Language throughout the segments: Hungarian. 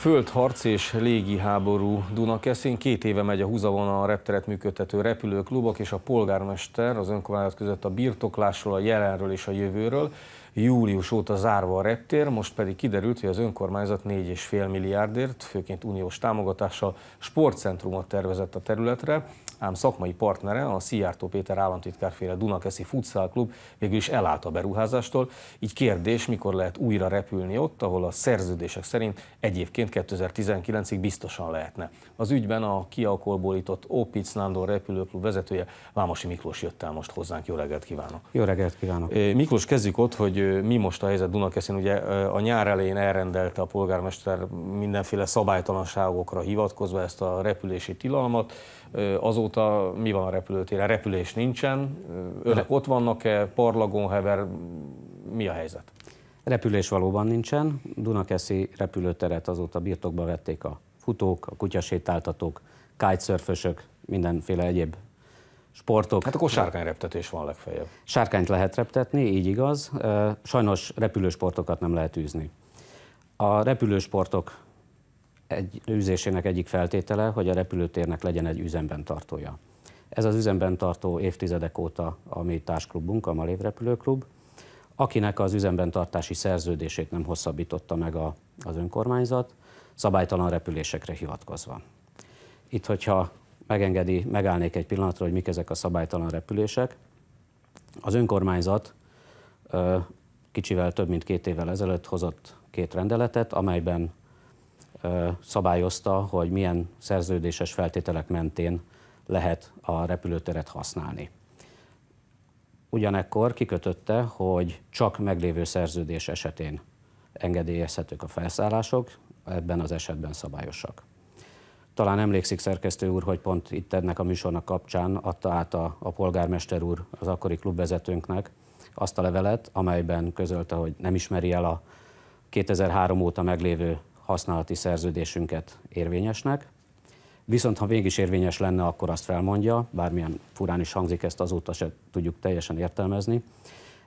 Földharc és légiháború Dunakeszin két éve megy a húzavona a repteret működtető repülőklubok és a polgármester az önkormányzat között a birtoklásról, a jelenről és a jövőről. Július óta zárva a reptér, most pedig kiderült, hogy az önkormányzat 4,5 milliárdért, főként uniós támogatással sportcentrumot tervezett a területre ám szakmai partnere, a Szijjártó Péter államtitkárféle Dunakeszi Futsal Klub végül is elállt a beruházástól, így kérdés, mikor lehet újra repülni ott, ahol a szerződések szerint egyébként 2019-ig biztosan lehetne. Az ügyben a kialkolbólított Opic Nándor repülőklub vezetője Vámosi Miklós jött el most hozzánk. Jó reggelt kívánok! Jó reggelt kívánok! Eh, Miklós, kezdjük ott, hogy eh, mi most a helyzet Dunakeszin. Ugye eh, a nyár elején elrendelte a polgármester mindenféle szabálytalanságokra hivatkozva ezt a repülési tilalmat. Azóta óta mi van a repülőtéren? Repülés nincsen, önök ott vannak-e, parlagon hever, mi a helyzet? Repülés valóban nincsen. Dunakeszi repülőteret azóta birtokba vették a futók, a kutyasétáltatók, kitesurfösök, mindenféle egyéb sportok. Hát akkor sárkányreptetés van legfeljebb. Sárkányt lehet reptetni, így igaz. Sajnos repülősportokat nem lehet űzni. A repülősportok egy űzésének egyik feltétele, hogy a repülőtérnek legyen egy üzemben tartója. Ez az üzemben tartó évtizedek óta a mi társklubunk, a Malév Repülőklub, akinek az üzemben tartási szerződését nem hosszabbította meg a, az önkormányzat, szabálytalan repülésekre hivatkozva. Itt, hogyha megengedi, megállnék egy pillanatra, hogy mik ezek a szabálytalan repülések. Az önkormányzat kicsivel több mint két évvel ezelőtt hozott két rendeletet, amelyben szabályozta, hogy milyen szerződéses feltételek mentén lehet a repülőteret használni. Ugyanekkor kikötötte, hogy csak meglévő szerződés esetén engedélyezhetők a felszállások, ebben az esetben szabályosak. Talán emlékszik szerkesztő úr, hogy pont itt ennek a műsornak kapcsán adta át a, a polgármester úr az akkori klubvezetőnknek azt a levelet, amelyben közölte, hogy nem ismeri el a 2003 óta meglévő használati szerződésünket érvényesnek. Viszont ha mégis érvényes lenne, akkor azt felmondja, bármilyen furán is hangzik ezt azóta se tudjuk teljesen értelmezni.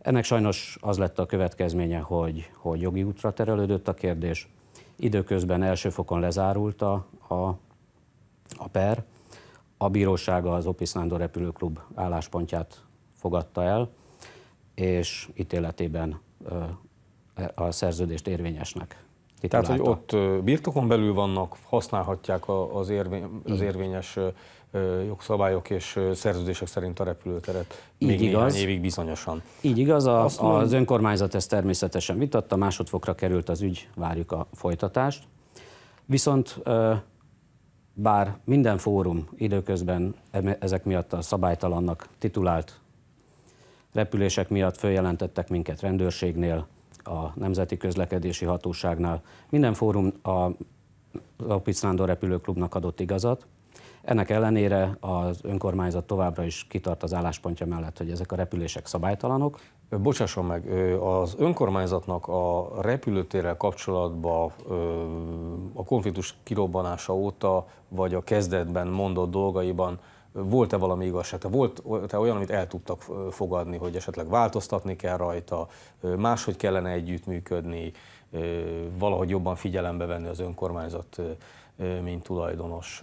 Ennek sajnos az lett a következménye, hogy, hogy jogi útra terelődött a kérdés. Időközben első fokon lezárult a, a, a per. A bírósága az Opis Nándor Repülőklub álláspontját fogadta el, és ítéletében a szerződést érvényesnek titulálta. Tehát, hogy ott birtokon belül vannak, használhatják az, érvény, az érvényes jogszabályok és szerződések szerint a repülőteret így igaz. néhány évig bizonyosan. Így igaz, a, Azt mondom, az önkormányzat ezt természetesen vitatta, másodfokra került az ügy, várjuk a folytatást. Viszont bár minden fórum időközben ezek miatt a szabálytalannak titulált repülések miatt följelentettek minket rendőrségnél, a Nemzeti Közlekedési Hatóságnál. Minden fórum a Lapic repülőklubnak adott igazat. Ennek ellenére az önkormányzat továbbra is kitart az álláspontja mellett, hogy ezek a repülések szabálytalanok. Bocsásson meg, az önkormányzatnak a repülőtérrel kapcsolatban a konfliktus kirobbanása óta, vagy a kezdetben mondott dolgaiban volt-e valami igazság? Hát, volt-e olyan, amit el tudtak fogadni, hogy esetleg változtatni kell rajta, máshogy kellene együttműködni, valahogy jobban figyelembe venni az önkormányzat mint tulajdonos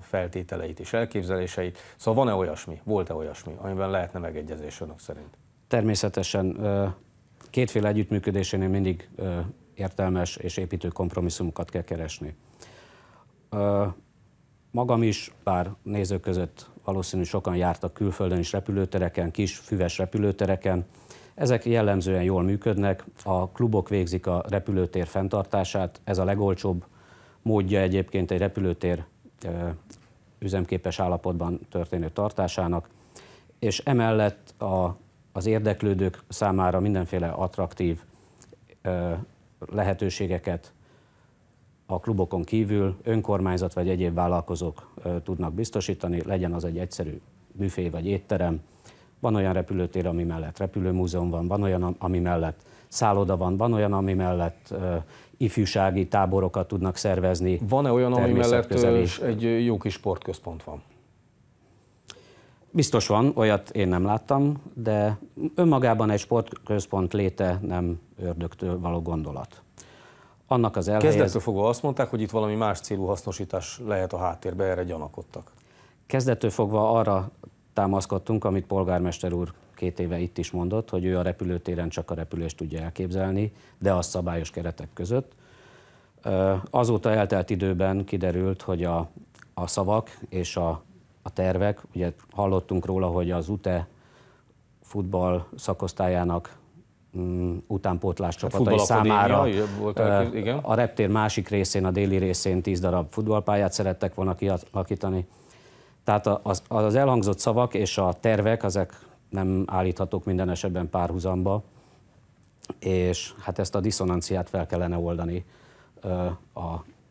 feltételeit és elképzeléseit. Szóval van-e olyasmi, volt-e olyasmi, amiben lehetne megegyezés önök szerint? Természetesen kétféle együttműködésénél mindig értelmes és építő kompromisszumokat kell keresni magam is, pár nézők között valószínű sokan jártak külföldön is repülőtereken, kis füves repülőtereken. Ezek jellemzően jól működnek, a klubok végzik a repülőtér fenntartását, ez a legolcsóbb módja egyébként egy repülőtér üzemképes állapotban történő tartásának, és emellett a, az érdeklődők számára mindenféle attraktív lehetőségeket a klubokon kívül önkormányzat vagy egyéb vállalkozók tudnak biztosítani, legyen az egy egyszerű büfé vagy étterem, van olyan repülőtér, ami mellett repülőmúzeum van, van olyan, ami mellett szálloda van, van olyan, ami mellett ifjúsági táborokat tudnak szervezni. Van-e olyan, ami mellett közeli. egy jó kis sportközpont van? Biztos van, olyat én nem láttam, de önmagában egy sportközpont léte nem ördögtől való gondolat annak az elhelyez... Kezdettől fogva azt mondták, hogy itt valami más célú hasznosítás lehet a háttérbe, erre gyanakodtak. Kezdettől fogva arra támaszkodtunk, amit polgármester úr két éve itt is mondott, hogy ő a repülőtéren csak a repülést tudja elképzelni, de az szabályos keretek között. Azóta eltelt időben kiderült, hogy a, a szavak és a, a tervek, ugye hallottunk róla, hogy az UTE futball szakosztályának um, utánpótlás hát csapatai számára. Voltak, igen. A reptér másik részén, a déli részén 10 darab futballpályát szerettek volna kialakítani. Tehát az, az elhangzott szavak és a tervek, ezek nem állíthatók minden esetben párhuzamba, és hát ezt a diszonanciát fel kellene oldani a,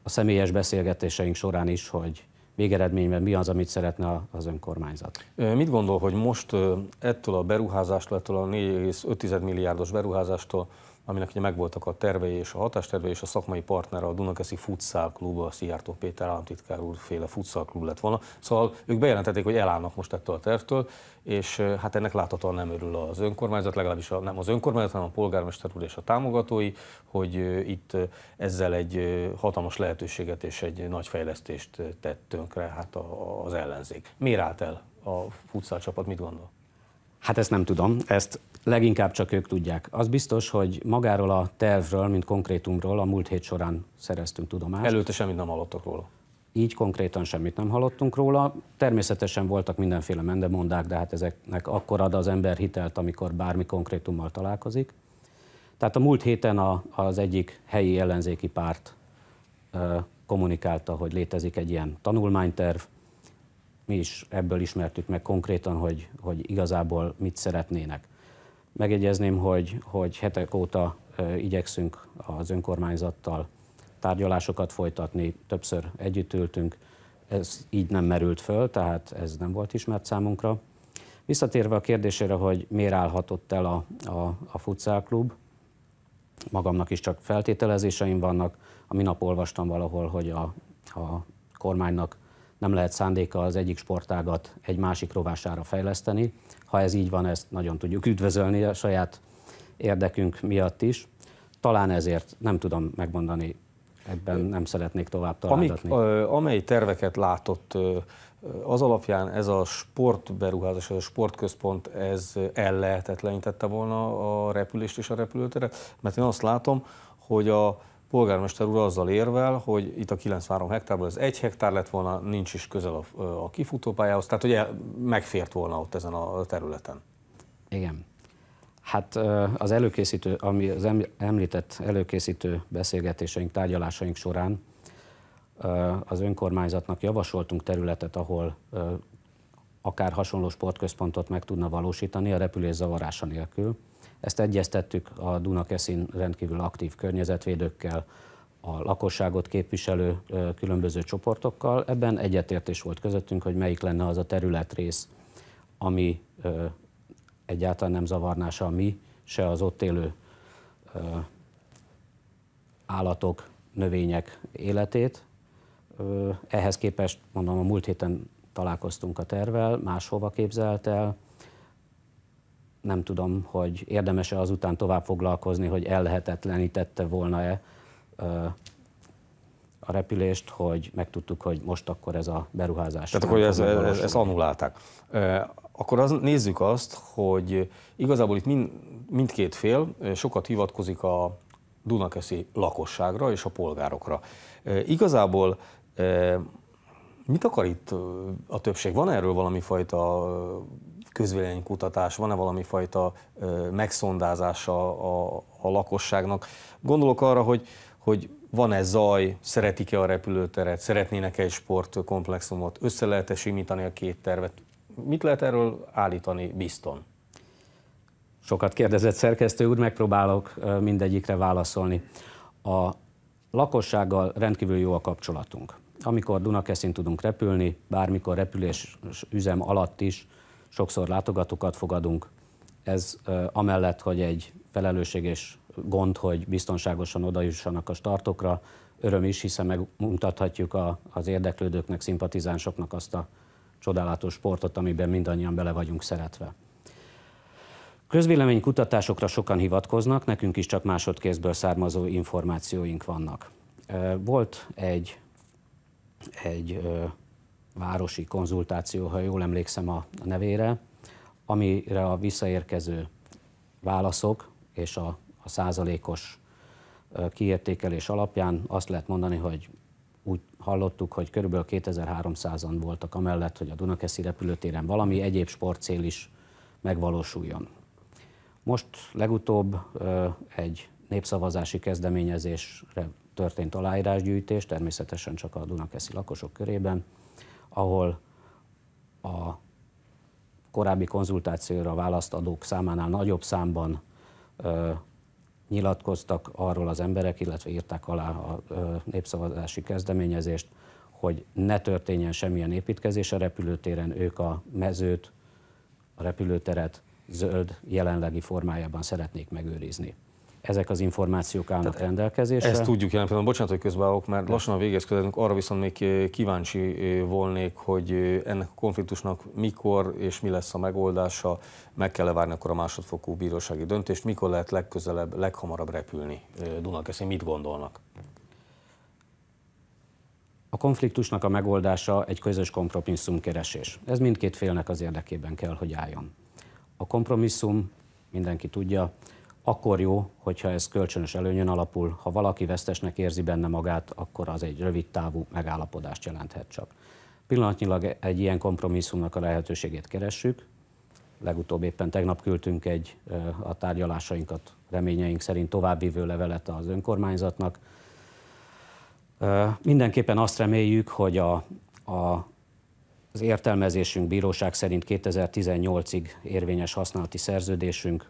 a személyes beszélgetéseink során is, hogy végeredményben mi az, amit szeretne az önkormányzat. Mit gondol, hogy most ettől a beruházástól, ettől a 4,5 milliárdos beruházástól aminek ugye megvoltak a tervei és a hatástervei, és a szakmai partnere a Dunakeszi Futszál Klub, a Szijjártó Péter államtitkár úr féle klub lett volna. Szóval ők bejelentették, hogy elállnak most ettől a tervtől, és hát ennek láthatóan nem örül az önkormányzat, legalábbis a, nem az önkormányzat, hanem a polgármester úr és a támogatói, hogy itt ezzel egy hatalmas lehetőséget és egy nagy fejlesztést tett tönkre hát az ellenzék. Miért állt el a futszál csapat, mit gondol? Hát ezt nem tudom, ezt Leginkább csak ők tudják. Az biztos, hogy magáról a tervről, mint konkrétumról a múlt hét során szereztünk tudomást. Előtte semmit nem hallottak róla. Így konkrétan semmit nem hallottunk róla. Természetesen voltak mindenféle mendemondák, de hát ezeknek akkor ad az ember hitelt, amikor bármi konkrétummal találkozik. Tehát a múlt héten a, az egyik helyi ellenzéki párt ö, kommunikálta, hogy létezik egy ilyen tanulmányterv. Mi is ebből ismertük meg konkrétan, hogy, hogy igazából mit szeretnének. Megjegyezném, hogy, hogy hetek óta igyekszünk az önkormányzattal tárgyalásokat folytatni, többször együtt ültünk, ez így nem merült föl, tehát ez nem volt ismert számunkra. Visszatérve a kérdésére, hogy miért állhatott el a, a, a futszál klub, magamnak is csak feltételezéseim vannak. A minap olvastam valahol, hogy a, a kormánynak nem lehet szándéka az egyik sportágat egy másik rovására fejleszteni. Ha ez így van, ezt nagyon tudjuk üdvözölni a saját érdekünk miatt is. Talán ezért nem tudom megmondani, ebben nem szeretnék tovább találgatni. Amik, amely terveket látott, az alapján ez a sportberuházás, ez a sportközpont, ez ellehetetlenítette volna a repülést és a repülőteret? Mert én azt látom, hogy a polgármester úr azzal érvel, hogy itt a 93 hektárból ez egy hektár lett volna, nincs is közel a, a kifutópályához, tehát ugye megfért volna ott ezen a területen. Igen. Hát az előkészítő, ami az említett előkészítő beszélgetéseink, tárgyalásaink során az önkormányzatnak javasoltunk területet, ahol akár hasonló sportközpontot meg tudna valósítani a repülés zavarása nélkül. Ezt egyeztettük a Dunakeszin rendkívül aktív környezetvédőkkel, a lakosságot képviselő különböző csoportokkal. Ebben egyetértés volt közöttünk, hogy melyik lenne az a területrész, ami egyáltalán nem zavarná se a mi, se az ott élő állatok, növények életét. Ehhez képest, mondom, a múlt héten találkoztunk a tervel, máshova képzelt el, nem tudom, hogy érdemes-e azután tovább foglalkozni, hogy ellehetetlenítette volna-e a repülést, hogy megtudtuk, hogy most akkor ez a beruházás. Tehát akkor ezt, ez, ezt annulálták. Akkor az, nézzük azt, hogy igazából itt mind, mindkét fél sokat hivatkozik a Dunakeszi lakosságra és a polgárokra. Igazából mit akar itt a többség? Van erről valami fajta közvéleménykutatás, van-e valami fajta megszondázása a, a lakosságnak. Gondolok arra, hogy, hogy van-e zaj, szeretik-e a repülőteret, szeretnének-e egy sportkomplexumot, össze lehet-e simítani a két tervet. Mit lehet erről állítani bizton? Sokat kérdezett szerkesztő úr, megpróbálok mindegyikre válaszolni. A lakossággal rendkívül jó a kapcsolatunk. Amikor Dunakeszin tudunk repülni, bármikor repülés üzem alatt is sokszor látogatókat fogadunk. Ez amellett, hogy egy felelősség és gond, hogy biztonságosan odajussanak a startokra, öröm is, hiszen megmutathatjuk a, az érdeklődőknek, szimpatizánsoknak azt a csodálatos sportot, amiben mindannyian bele vagyunk szeretve. kutatásokra sokan hivatkoznak, nekünk is csak másodkézből származó információink vannak. Volt egy, egy városi konzultáció, ha jól emlékszem a nevére, amire a visszaérkező válaszok és a, a százalékos kiértékelés alapján azt lehet mondani, hogy úgy hallottuk, hogy körülbelül 2300-an voltak amellett, hogy a Dunakeszi repülőtéren valami egyéb sportcél is megvalósuljon. Most legutóbb egy népszavazási kezdeményezésre történt aláírásgyűjtés, természetesen csak a Dunakeszi lakosok körében, ahol a korábbi konzultációra választadók számánál nagyobb számban ö, nyilatkoztak arról az emberek, illetve írták alá a ö, népszavazási kezdeményezést, hogy ne történjen semmilyen építkezés a repülőtéren, ők a mezőt, a repülőteret zöld jelenlegi formájában szeretnék megőrizni ezek az információk állnak Tehát rendelkezésre. Ezt tudjuk jelen pillanatban, bocsánat, hogy közbeállok, mert De. lassan a végez közelünk, arra viszont még kíváncsi eh, volnék, hogy eh, ennek a konfliktusnak mikor és mi lesz a megoldása, meg kell -e várni akkor a másodfokú bírósági döntést, mikor lehet legközelebb, leghamarabb repülni eh, Dunakeszin, mit gondolnak? A konfliktusnak a megoldása egy közös kompromisszum keresés. Ez mindkét félnek az érdekében kell, hogy álljon. A kompromisszum, mindenki tudja, akkor jó, hogyha ez kölcsönös előnyön alapul. Ha valaki vesztesnek érzi benne magát, akkor az egy rövid távú megállapodást jelenthet csak. Pillanatnyilag egy ilyen kompromisszumnak a lehetőségét keressük. Legutóbb éppen tegnap küldtünk egy a tárgyalásainkat reményeink szerint továbbvívő levelet az önkormányzatnak. Mindenképpen azt reméljük, hogy a, a az értelmezésünk bíróság szerint 2018-ig érvényes használati szerződésünk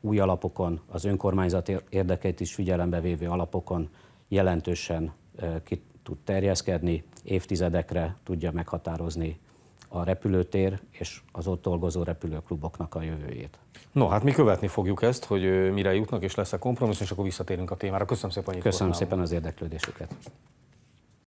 új alapokon, az önkormányzat érdekeit is figyelembe vévő alapokon jelentősen ki tud terjeszkedni, évtizedekre tudja meghatározni a repülőtér és az ott dolgozó repülőkluboknak a jövőjét. No, hát mi követni fogjuk ezt, hogy mire jutnak, és lesz a kompromisszum, és akkor visszatérünk a témára. Köszönöm szépen, hogy Köszönöm szépen az érdeklődésüket.